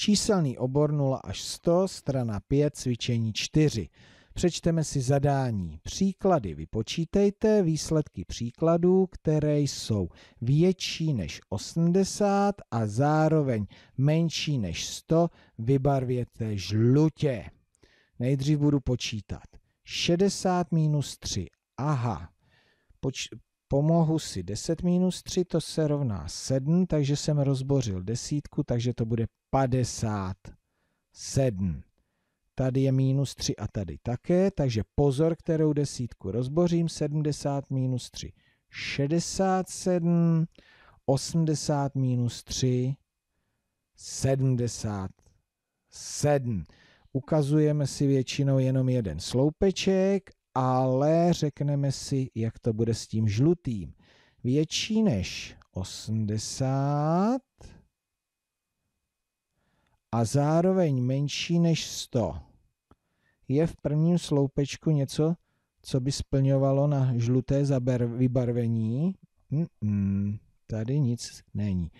Číselný obor 0 až 100, strana 5, cvičení 4. Přečteme si zadání. Příklady vypočítejte, výsledky příkladů, které jsou větší než 80 a zároveň menší než 100, vybarvěte žlutě. Nejdřív budu počítat. 60 minus 3. Aha. Poč Pomohu si 10 minus 3, to se rovná 7, takže jsem rozbořil desítku, takže to bude 57. Tady je minus 3 a tady také, takže pozor, kterou desítku rozbořím. 70 minus 3, 67. 80 minus 3, 77. Ukazujeme si většinou jenom jeden sloupeček ale řekneme si, jak to bude s tím žlutým. Větší než 80 a zároveň menší než 100. Je v prvním sloupečku něco, co by splňovalo na žluté zaber- vybarvení? Mm-mm, tady nic není.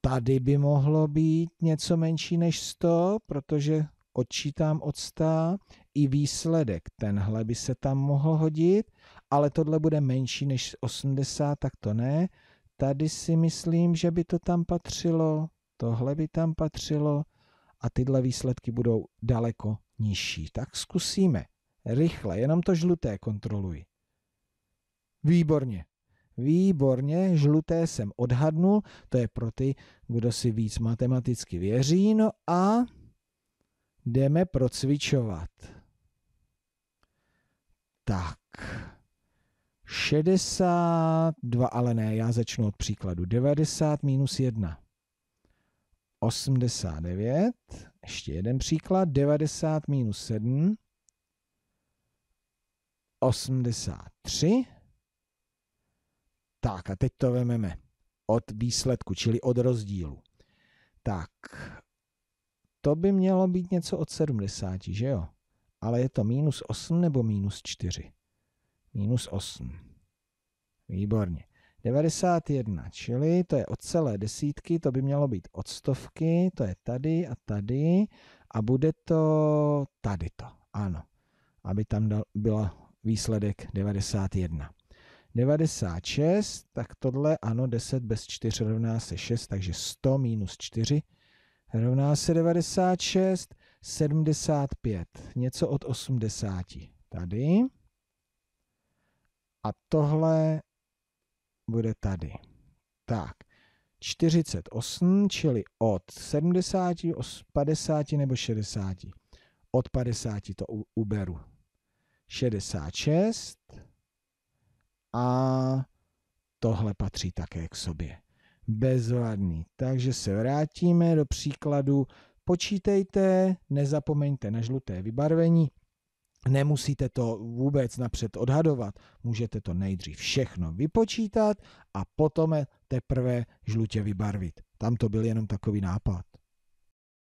Tady by mohlo být něco menší než 100, protože odčítám od 100, i výsledek tenhle by se tam mohl hodit, ale tohle bude menší než 80, tak to ne. Tady si myslím, že by to tam patřilo, tohle by tam patřilo a tyhle výsledky budou daleko nižší. Tak zkusíme. Rychle, jenom to žluté kontroluji. Výborně. Výborně, žluté jsem odhadnul, to je pro ty, kdo si víc matematicky věří. No a jdeme procvičovat. Tak. 62, ale ne, já začnu od příkladu. 90 minus 1. 89, ještě jeden příklad, 90 minus 7, 83. Tak a teď to vememe od výsledku, čili od rozdílu. Tak to by mělo být něco od 70, že jo? Ale je to minus 8 nebo minus 4? Minus 8. Výborně. 91, čili to je od celé desítky, to by mělo být od stovky, to je tady a tady a bude to tady to, ano, aby tam byl výsledek 91. 96, tak tohle ano, 10 bez 4 rovná se 6, takže 100 minus 4 rovná se 96, 75, něco od 80. Tady. A tohle bude tady. Tak, 48, čili od 70, 50 nebo 60. Od 50 to uberu. 66 a tohle patří také k sobě bezvadný. Takže se vrátíme do příkladu. Počítejte, nezapomeňte na žluté vybarvení. Nemusíte to vůbec napřed odhadovat. Můžete to nejdřív všechno vypočítat a potom teprve žlutě vybarvit. Tam to byl jenom takový nápad.